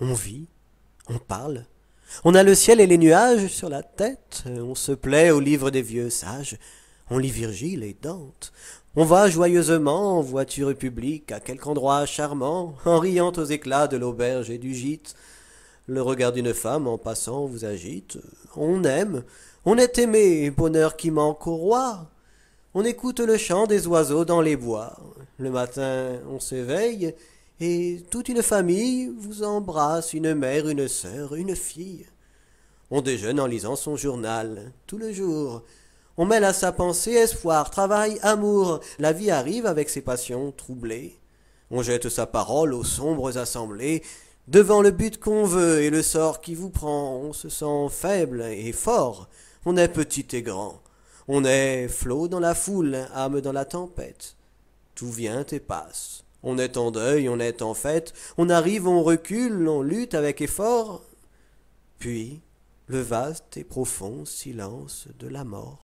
On vit, on parle, on a le ciel et les nuages sur la tête, on se plaît au livre des vieux sages, on lit Virgile et Dante, on va joyeusement en voiture publique à quelque endroit charmant, en riant aux éclats de l'auberge et du gîte. Le regard d'une femme en passant vous agite, on aime, on est aimé, bonheur qui manque au roi. On écoute le chant des oiseaux dans les bois. Le matin, on s'éveille, et toute une famille vous embrasse, une mère, une sœur, une fille. On déjeune en lisant son journal, tout le jour. On mêle à sa pensée espoir, travail, amour. La vie arrive avec ses passions troublées. On jette sa parole aux sombres assemblées. Devant le but qu'on veut et le sort qui vous prend, on se sent faible et fort. On est petit et grand. On est flot dans la foule, âme dans la tempête. Tout vient et passe. On est en deuil, on est en fête, on arrive, on recule, on lutte avec effort, puis le vaste et profond silence de la mort.